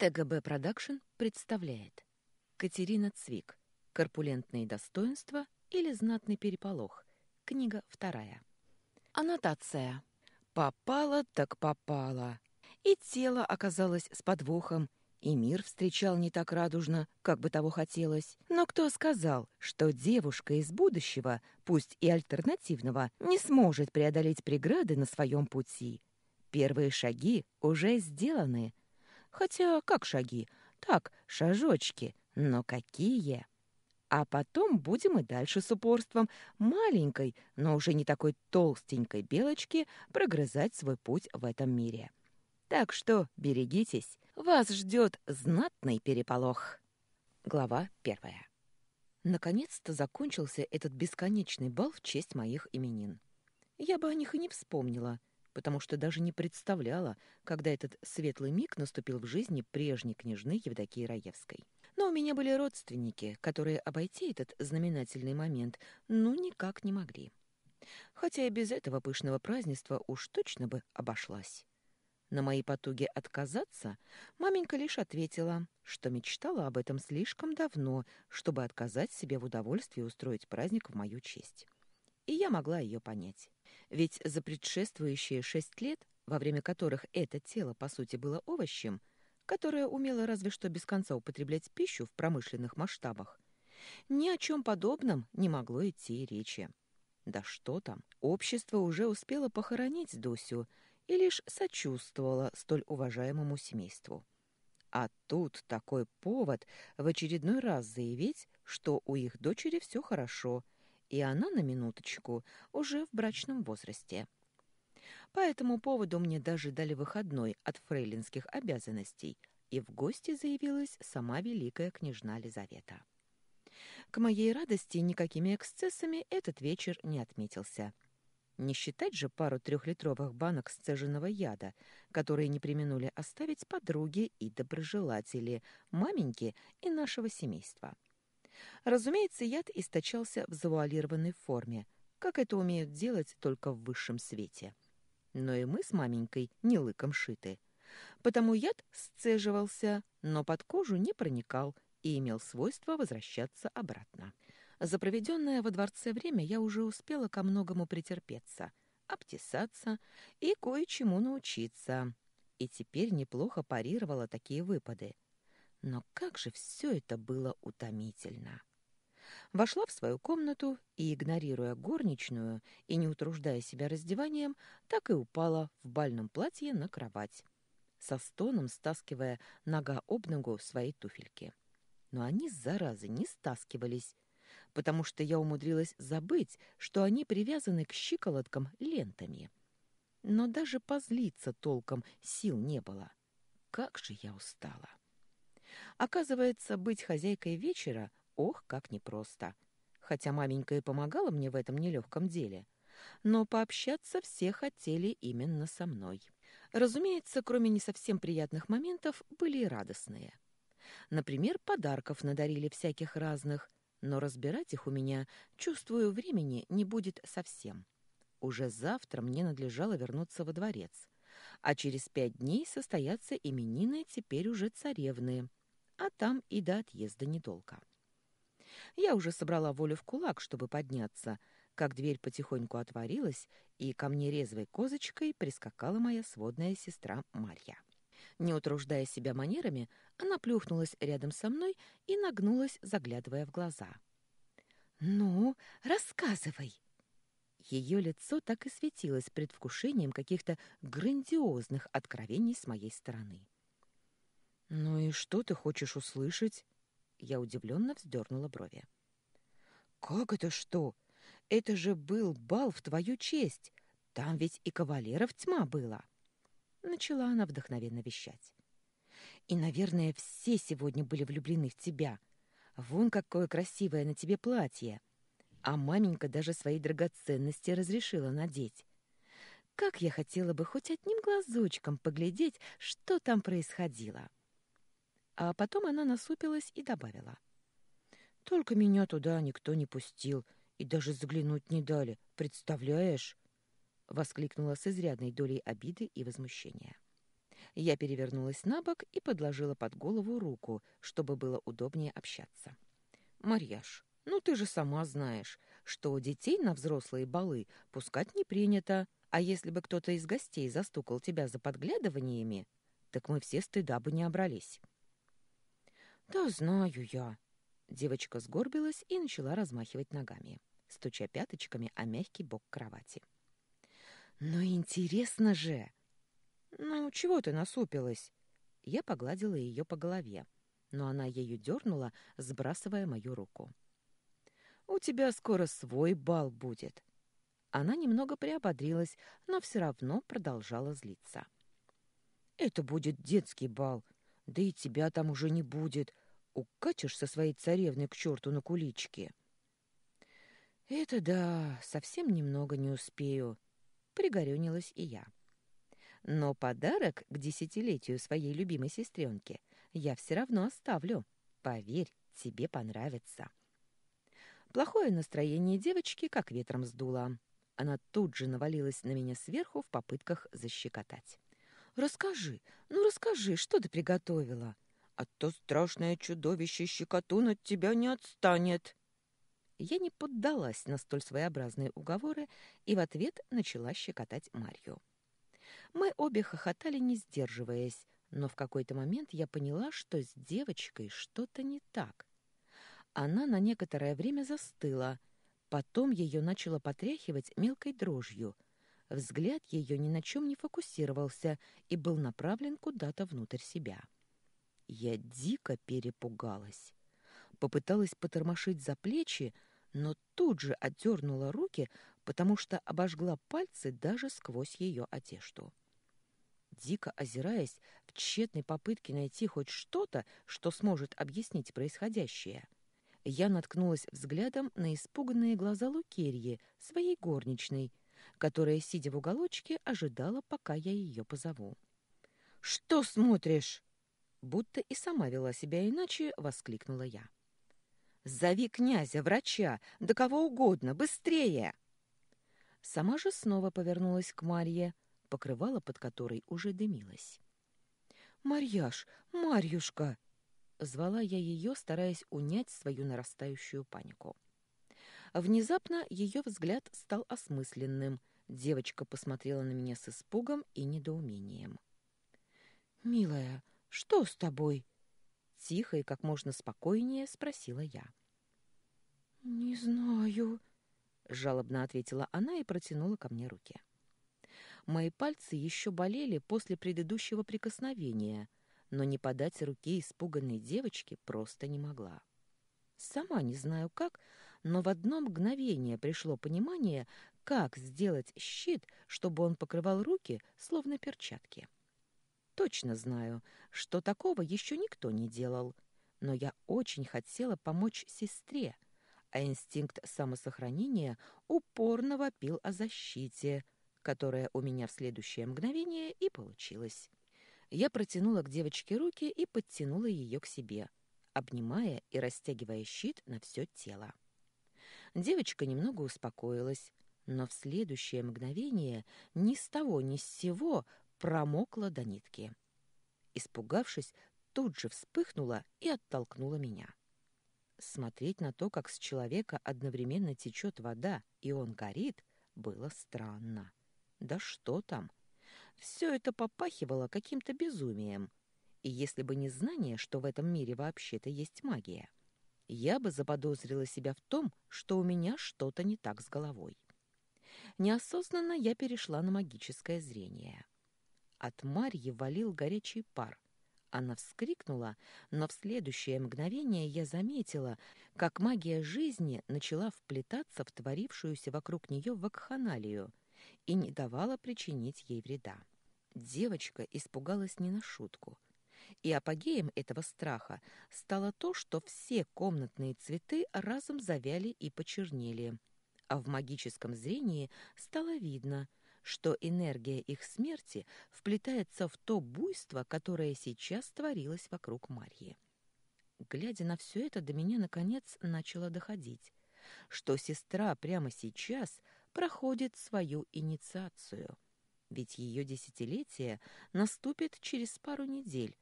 ТГБ Продакшн представляет Катерина Цвик «Корпулентные достоинства или знатный переполох» Книга вторая Аннотация Попала так попала И тело оказалось с подвохом И мир встречал не так радужно, как бы того хотелось Но кто сказал, что девушка из будущего, пусть и альтернативного Не сможет преодолеть преграды на своем пути Первые шаги уже сделаны – Хотя как шаги? Так, шажочки, но какие? А потом будем и дальше с упорством маленькой, но уже не такой толстенькой белочки прогрызать свой путь в этом мире. Так что берегитесь, вас ждет знатный переполох. Глава первая. Наконец-то закончился этот бесконечный бал в честь моих именин. Я бы о них и не вспомнила — потому что даже не представляла, когда этот светлый миг наступил в жизни прежней княжны Евдокии Раевской. Но у меня были родственники, которые обойти этот знаменательный момент ну никак не могли. Хотя и без этого пышного празднества уж точно бы обошлась. На мои потуги отказаться маменька лишь ответила, что мечтала об этом слишком давно, чтобы отказать себе в удовольствии устроить праздник в мою честь. И я могла ее понять. Ведь за предшествующие шесть лет, во время которых это тело, по сути, было овощем, которое умело разве что без конца употреблять пищу в промышленных масштабах, ни о чем подобном не могло идти и речи. Да что там, общество уже успело похоронить Дусю и лишь сочувствовало столь уважаемому семейству. А тут такой повод в очередной раз заявить, что у их дочери все хорошо, и она, на минуточку, уже в брачном возрасте. По этому поводу мне даже дали выходной от фрейлинских обязанностей, и в гости заявилась сама великая княжна Лизавета. К моей радости никакими эксцессами этот вечер не отметился. Не считать же пару трехлитровых банок сцеженного яда, которые не применули оставить подруги и доброжелатели, маменьки и нашего семейства. — Разумеется, яд источался в завуалированной форме, как это умеют делать только в высшем свете. Но и мы с маменькой не лыком шиты. Потому яд сцеживался, но под кожу не проникал и имел свойство возвращаться обратно. За проведенное во дворце время я уже успела ко многому претерпеться, обтесаться и кое-чему научиться. И теперь неплохо парировала такие выпады. Но как же все это было утомительно! Вошла в свою комнату и, игнорируя горничную и не утруждая себя раздеванием, так и упала в бальном платье на кровать, со стоном стаскивая нога об ногу свои туфельки. Но они, заразы, не стаскивались, потому что я умудрилась забыть, что они привязаны к щиколоткам лентами. Но даже позлиться толком сил не было. Как же я устала! Оказывается, быть хозяйкой вечера ох, как непросто. Хотя маменька и помогала мне в этом нелегком деле. Но пообщаться все хотели именно со мной. Разумеется, кроме не совсем приятных моментов, были и радостные. Например, подарков надарили всяких разных, но разбирать их у меня, чувствую, времени не будет совсем. Уже завтра мне надлежало вернуться во дворец, а через пять дней состоятся именины теперь уже царевные а там и до отъезда недолго. Я уже собрала волю в кулак, чтобы подняться, как дверь потихоньку отворилась, и ко мне резвой козочкой прискакала моя сводная сестра Марья. Не утруждая себя манерами, она плюхнулась рядом со мной и нагнулась, заглядывая в глаза. «Ну, рассказывай!» Ее лицо так и светилось предвкушением каких-то грандиозных откровений с моей стороны. «Ну и что ты хочешь услышать?» Я удивленно вздернула брови. «Как это что? Это же был бал в твою честь! Там ведь и кавалеров тьма была!» Начала она вдохновенно вещать. «И, наверное, все сегодня были влюблены в тебя. Вон какое красивое на тебе платье!» А маменька даже свои драгоценности разрешила надеть. «Как я хотела бы хоть одним глазочком поглядеть, что там происходило!» А потом она насупилась и добавила. «Только меня туда никто не пустил и даже заглянуть не дали, представляешь?» Воскликнула с изрядной долей обиды и возмущения. Я перевернулась на бок и подложила под голову руку, чтобы было удобнее общаться. «Марьяш, ну ты же сама знаешь, что детей на взрослые балы пускать не принято, а если бы кто-то из гостей застукал тебя за подглядываниями, так мы все стыда бы не обрались. «Да знаю я». Девочка сгорбилась и начала размахивать ногами, стуча пяточками о мягкий бок кровати. «Но интересно же!» «Ну, чего ты насупилась?» Я погладила ее по голове, но она ею дернула, сбрасывая мою руку. «У тебя скоро свой бал будет». Она немного приободрилась, но все равно продолжала злиться. «Это будет детский бал. Да и тебя там уже не будет укачешь со своей царевной к черту на кулички. Это да, совсем немного не успею, пригорюнилась и я. Но подарок к десятилетию своей любимой сестренке я все равно оставлю. Поверь, тебе понравится. Плохое настроение девочки как ветром сдуло. Она тут же навалилась на меня сверху в попытках защекотать. «Расскажи, ну расскажи, что ты приготовила?» а то страшное чудовище щекотун от тебя не отстанет». Я не поддалась на столь своеобразные уговоры и в ответ начала щекотать Марью. Мы обе хохотали, не сдерживаясь, но в какой-то момент я поняла, что с девочкой что-то не так. Она на некоторое время застыла, потом ее начало потряхивать мелкой дрожью. Взгляд ее ни на чем не фокусировался и был направлен куда-то внутрь себя. Я дико перепугалась. Попыталась потормошить за плечи, но тут же отдернула руки, потому что обожгла пальцы даже сквозь ее одежду. Дико озираясь в тщетной попытке найти хоть что-то, что сможет объяснить происходящее, я наткнулась взглядом на испуганные глаза Лукерьи, своей горничной, которая, сидя в уголочке, ожидала, пока я ее позову. «Что смотришь?» будто и сама вела себя иначе, воскликнула я. «Зови князя, врача, да кого угодно, быстрее!» Сама же снова повернулась к Марье, покрывало под которой уже дымилось. «Марьяш, Марьюшка!» — звала я ее, стараясь унять свою нарастающую панику. Внезапно ее взгляд стал осмысленным. Девочка посмотрела на меня с испугом и недоумением. «Милая, что с тобой? Тихо и как можно спокойнее спросила я. Не знаю, жалобно ответила она и протянула ко мне руки. Мои пальцы еще болели после предыдущего прикосновения, но не подать руки испуганной девочке просто не могла. Сама не знаю как, но в одно мгновение пришло понимание, как сделать щит, чтобы он покрывал руки, словно перчатки. — точно знаю, что такого еще никто не делал, но я очень хотела помочь сестре, а инстинкт самосохранения упорно вопил о защите, которая у меня в следующее мгновение и получилась. Я протянула к девочке руки и подтянула ее к себе, обнимая и растягивая щит на все тело. Девочка немного успокоилась, но в следующее мгновение ни с того ни с сего промокла до нитки. Испугавшись, тут же вспыхнула и оттолкнула меня. Смотреть на то, как с человека одновременно течет вода, и он горит, было странно. Да что там! Все это попахивало каким-то безумием. И если бы не знание, что в этом мире вообще-то есть магия, я бы заподозрила себя в том, что у меня что-то не так с головой. Неосознанно я перешла на магическое зрение. От Марьи валил горячий пар. Она вскрикнула, но в следующее мгновение я заметила, как магия жизни начала вплетаться в творившуюся вокруг нее вакханалию и не давала причинить ей вреда. Девочка испугалась не на шутку. И апогеем этого страха стало то, что все комнатные цветы разом завяли и почернели, а в магическом зрении стало видно — что энергия их смерти вплетается в то буйство, которое сейчас творилось вокруг Марьи. Глядя на все это, до меня, наконец, начало доходить, что сестра прямо сейчас проходит свою инициацию. Ведь ее десятилетие наступит через пару недель,